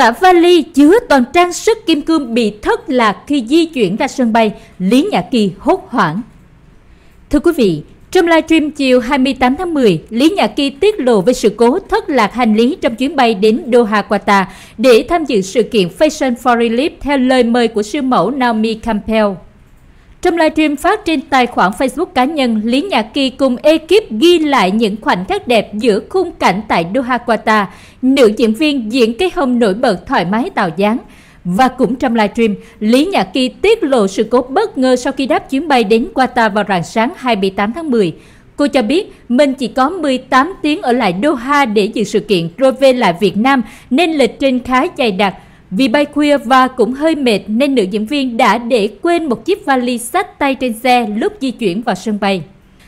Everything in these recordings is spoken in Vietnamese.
cả vali chứa toàn trang sức kim cương bị thất lạc khi di chuyển ra sân bay, Lý Nhã Kỳ hốt hoảng. Thưa quý vị, trong livestream chiều 28 tháng 10, Lý Nhã Kỳ tiết lộ về sự cố thất lạc hành lý trong chuyến bay đến Doha, Qatar để tham dự sự kiện Fashion for Relief theo lời mời của siêu mẫu Naomi Campbell. Trong livestream phát trên tài khoản Facebook cá nhân, Lý Nhạc Kỳ cùng ekip ghi lại những khoảnh khắc đẹp giữa khung cảnh tại Doha Qatar. Nữ diễn viên diễn cái hông nổi bật thoải mái tạo dáng. Và cũng trong livestream, Lý Nhạc Kỳ tiết lộ sự cố bất ngờ sau khi đáp chuyến bay đến Qatar vào rạng sáng 28 tháng 10. Cô cho biết mình chỉ có 18 tiếng ở lại Doha để dự sự kiện rồi về lại Việt Nam nên lịch trình khá dày đặc vì bay khuya và cũng hơi mệt nên nữ diễn viên đã để quên một chiếc vali sách tay trên xe lúc di chuyển vào sân bay.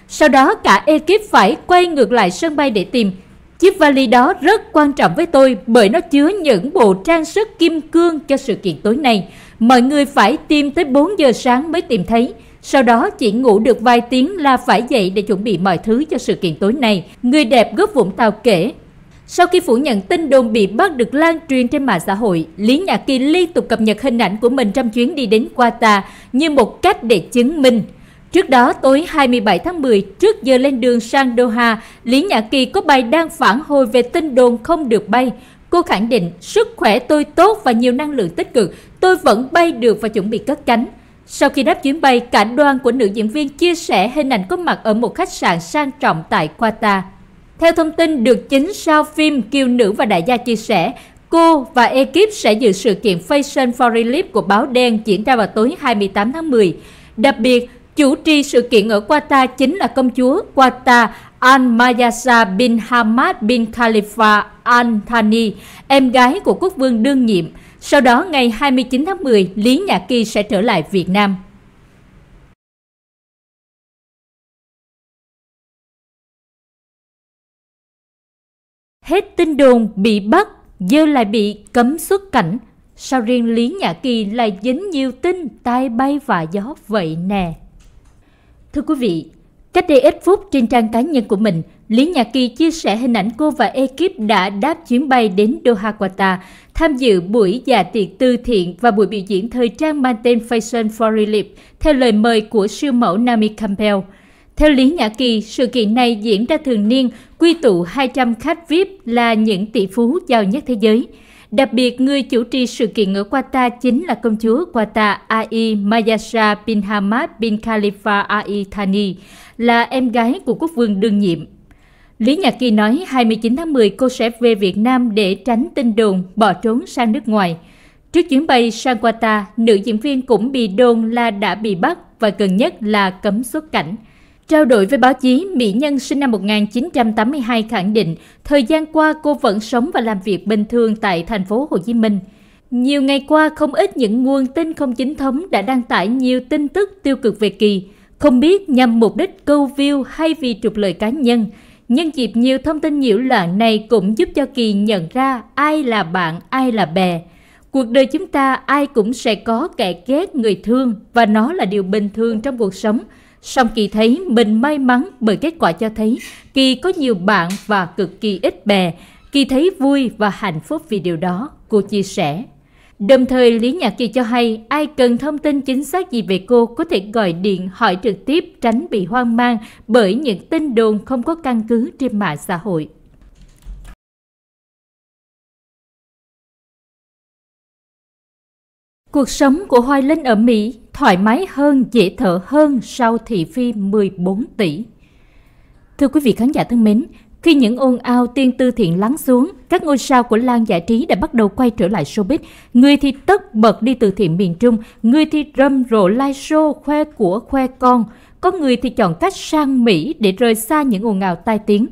Sau đó cả ekip phải quay ngược lại sân bay để tìm. Chiếc vali đó rất quan trọng với tôi bởi nó chứa những bộ trang sức kim cương cho sự kiện tối nay. Mọi người phải tìm tới 4 giờ sáng mới tìm thấy. Sau đó chỉ ngủ được vài tiếng là phải dậy để chuẩn bị mọi thứ cho sự kiện tối nay. Người đẹp gấp Vũng Tàu kể sau khi phủ nhận tin đồn bị bắt được lan truyền trên mạng xã hội, Lý Nhã Kỳ liên tục cập nhật hình ảnh của mình trong chuyến đi đến Qatar như một cách để chứng minh. Trước đó, tối 27 tháng 10, trước giờ lên đường sang Doha, Lý Nhã Kỳ có bài đăng phản hồi về tin đồn không được bay. Cô khẳng định, sức khỏe tôi tốt và nhiều năng lượng tích cực, tôi vẫn bay được và chuẩn bị cất cánh. Sau khi đáp chuyến bay, cả đoàn của nữ diễn viên chia sẻ hình ảnh có mặt ở một khách sạn sang trọng tại Qatar. Theo thông tin được chính sao phim Kiều Nữ và Đại gia chia sẻ, cô và ekip sẽ dự sự kiện Fashion for Relief của báo đen diễn ra vào tối 28 tháng 10. Đặc biệt, chủ trì sự kiện ở Qatar chính là công chúa Qatar Al-Mayasa bin Hamad bin Khalifa Al Thani, em gái của quốc vương đương nhiệm. Sau đó, ngày 29 tháng 10, Lý Nhã Kỳ sẽ trở lại Việt Nam. hết tin đồn bị bắt, dơ lại bị cấm xuất cảnh. Sao riêng Lý Nhã Kỳ lại dính nhiều tin tai bay và gió vậy nè? Thưa quý vị, cách đây ít phút trên trang cá nhân của mình, Lý Nhã Kỳ chia sẻ hình ảnh cô và ekip đã đáp chuyến bay đến Doha, Qatar, tham dự buổi già dạ tiệc từ thiện và buổi biểu diễn thời trang mang tên Fashion for Relief theo lời mời của siêu mẫu Naomi Campbell – theo Lý Nhã Kỳ, sự kiện này diễn ra thường niên, quy tụ 200 khách VIP là những tỷ phú giàu nhất thế giới. Đặc biệt, người chủ trì sự kiện ở Qatar chính là công chúa Qatar Ai Mayasha bin Hamad bin Khalifa Ai Thani, là em gái của quốc vương đương nhiệm. Lý Nhạc Kỳ nói 29 tháng 10 cô sẽ về Việt Nam để tránh tin đồn, bỏ trốn sang nước ngoài. Trước chuyến bay sang Qatar, nữ diễn viên cũng bị đồn là đã bị bắt và gần nhất là cấm xuất cảnh – Trao đổi với báo chí, mỹ nhân sinh năm 1982 khẳng định thời gian qua cô vẫn sống và làm việc bình thường tại thành phố Hồ Chí Minh. Nhiều ngày qua, không ít những nguồn tin không chính thống đã đăng tải nhiều tin tức tiêu cực về kỳ, không biết nhằm mục đích câu view hay vì trục lợi cá nhân. Nhân dịp nhiều thông tin nhiễu loạn này cũng giúp cho Kỳ nhận ra ai là bạn, ai là bè. Cuộc đời chúng ta ai cũng sẽ có kẻ ghét người thương và nó là điều bình thường trong cuộc sống – Song Kỳ thấy mình may mắn bởi kết quả cho thấy Kỳ có nhiều bạn và cực kỳ ít bè. Kỳ thấy vui và hạnh phúc vì điều đó, cô chia sẻ. Đồng thời, Lý Nhã Kỳ cho hay ai cần thông tin chính xác gì về cô có thể gọi điện hỏi trực tiếp tránh bị hoang mang bởi những tin đồn không có căn cứ trên mạng xã hội. Cuộc sống của Hoài Linh ở Mỹ thoải mái hơn, dễ thở hơn sau thị phi 14 tỷ. Thưa quý vị khán giả thân mến, khi những ồn ào tiên tư thiện lắng xuống, các ngôi sao của lan giải trí đã bắt đầu quay trở lại showbiz. Người thì tất bật đi từ thiện miền Trung, người thì râm rộ live show khoe của khoe con, có người thì chọn cách sang Mỹ để rời xa những ồn ào tai tiếng.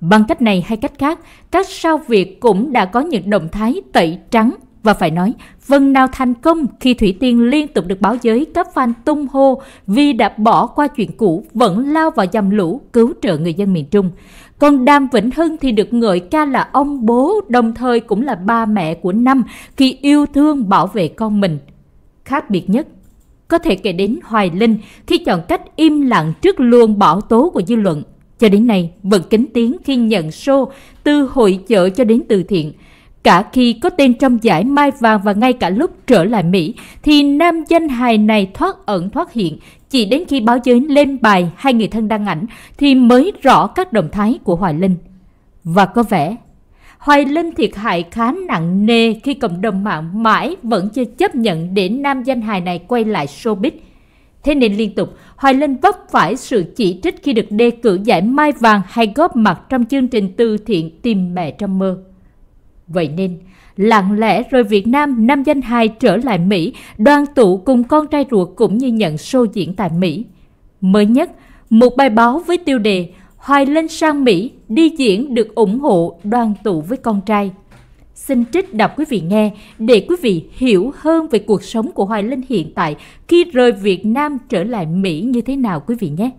Bằng cách này hay cách khác, các sao Việt cũng đã có những động thái tẩy trắng và phải nói, Vân nào thành công khi Thủy Tiên liên tục được báo giới cấp fan tung hô vì đã bỏ qua chuyện cũ, vẫn lao vào dầm lũ cứu trợ người dân miền Trung. Còn Đàm Vĩnh Hưng thì được ngợi ca là ông bố, đồng thời cũng là ba mẹ của năm khi yêu thương bảo vệ con mình. Khác biệt nhất, có thể kể đến Hoài Linh khi chọn cách im lặng trước luồng bảo tố của dư luận. Cho đến nay, vẫn kính tiếng khi nhận show từ hội chợ cho đến từ thiện – Cả khi có tên trong giải Mai Vàng và ngay cả lúc trở lại Mỹ, thì nam danh hài này thoát ẩn thoát hiện, chỉ đến khi báo giới lên bài hai người thân đăng ảnh thì mới rõ các động thái của Hoài Linh. Và có vẻ, Hoài Linh thiệt hại khá nặng nề khi cộng đồng mạng mãi vẫn chưa chấp nhận để nam danh hài này quay lại showbiz. Thế nên liên tục, Hoài Linh vấp phải sự chỉ trích khi được đề cử giải Mai Vàng hay góp mặt trong chương trình từ thiện Tìm Mẹ Trong Mơ. Vậy nên, lặng lẽ rồi Việt Nam năm danh Hai trở lại Mỹ, đoàn tụ cùng con trai ruột cũng như nhận show diễn tại Mỹ. Mới nhất, một bài báo với tiêu đề Hoài Linh sang Mỹ, đi diễn được ủng hộ đoàn tụ với con trai. Xin trích đọc quý vị nghe để quý vị hiểu hơn về cuộc sống của Hoài Linh hiện tại khi rời Việt Nam trở lại Mỹ như thế nào quý vị nhé.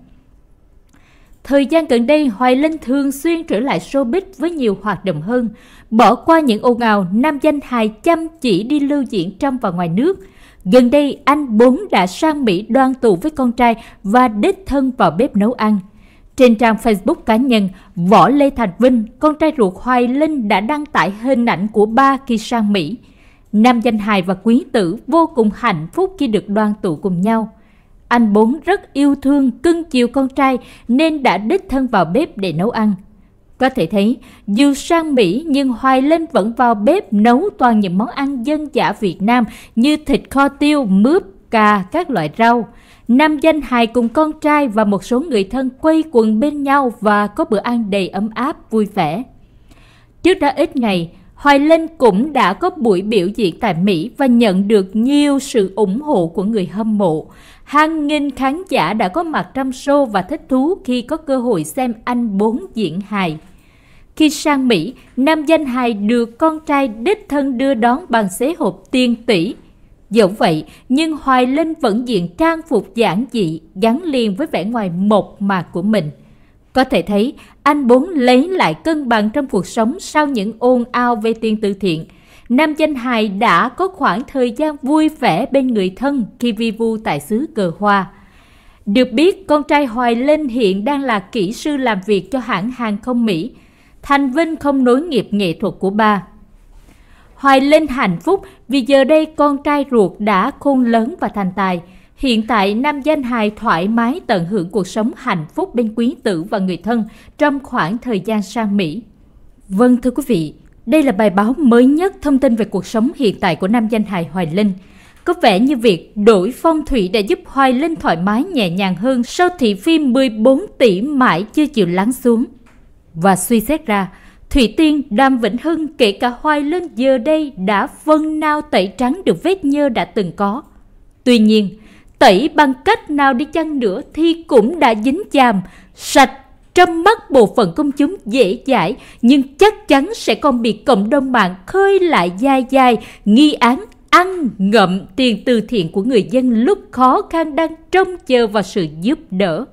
Thời gian gần đây, Hoài Linh thường xuyên trở lại showbiz với nhiều hoạt động hơn. Bỏ qua những ồn ào, nam danh hài chăm chỉ đi lưu diễn trong và ngoài nước. Gần đây, anh Bốn đã sang Mỹ đoan tụ với con trai và đích thân vào bếp nấu ăn. Trên trang Facebook cá nhân, Võ Lê Thành Vinh, con trai ruột Hoài Linh đã đăng tải hình ảnh của ba khi sang Mỹ. Nam danh hài và quý tử vô cùng hạnh phúc khi được đoan tụ cùng nhau. Anh bốn rất yêu thương, cưng chiều con trai nên đã đích thân vào bếp để nấu ăn. Có thể thấy, dù sang Mỹ nhưng Hoài Linh vẫn vào bếp nấu toàn những món ăn dân dã Việt Nam như thịt kho tiêu, mướp, cà, các loại rau. Nam danh hài cùng con trai và một số người thân quây quần bên nhau và có bữa ăn đầy ấm áp, vui vẻ. Trước đó ít ngày, Hoài Linh cũng đã có buổi biểu diễn tại Mỹ và nhận được nhiều sự ủng hộ của người hâm mộ. Hàng nghìn khán giả đã có mặt trong show và thích thú khi có cơ hội xem anh bốn diễn hài. Khi sang Mỹ, nam danh hài được con trai đích thân đưa đón bằng xế hộp tiên tỷ. Dẫu vậy, nhưng Hoài Linh vẫn diện trang phục giản dị, gắn liền với vẻ ngoài mộc mạc của mình – có thể thấy, anh muốn lấy lại cân bằng trong cuộc sống sau những ôn ao về tiền từ thiện. Nam danh hài đã có khoảng thời gian vui vẻ bên người thân khi vi vu tại xứ cờ hoa. Được biết, con trai Hoài Linh hiện đang là kỹ sư làm việc cho hãng hàng không Mỹ. Thành Vinh không nối nghiệp nghệ thuật của ba. Hoài Linh hạnh phúc vì giờ đây con trai ruột đã khôn lớn và thành tài – Hiện tại, nam danh hài thoải mái tận hưởng cuộc sống hạnh phúc bên quý tử và người thân trong khoảng thời gian sang Mỹ. Vâng thưa quý vị, đây là bài báo mới nhất thông tin về cuộc sống hiện tại của nam danh hài Hoài Linh. Có vẻ như việc đổi phong thủy đã giúp Hoài Linh thoải mái nhẹ nhàng hơn sau thị phim 14 tỷ mãi chưa chịu lắng xuống. Và suy xét ra, Thủy Tiên, Đàm Vĩnh Hưng kể cả Hoài Linh giờ đây đã phân nao tẩy trắng được vết nhơ đã từng có. Tuy nhiên, tẩy bằng cách nào đi chăng nữa thì cũng đã dính chàm, sạch trong mắt bộ phận công chúng dễ dãi nhưng chắc chắn sẽ còn bị cộng đồng mạng khơi lại dai dai, nghi án ăn ngậm tiền từ thiện của người dân lúc khó khăn đang trông chờ vào sự giúp đỡ.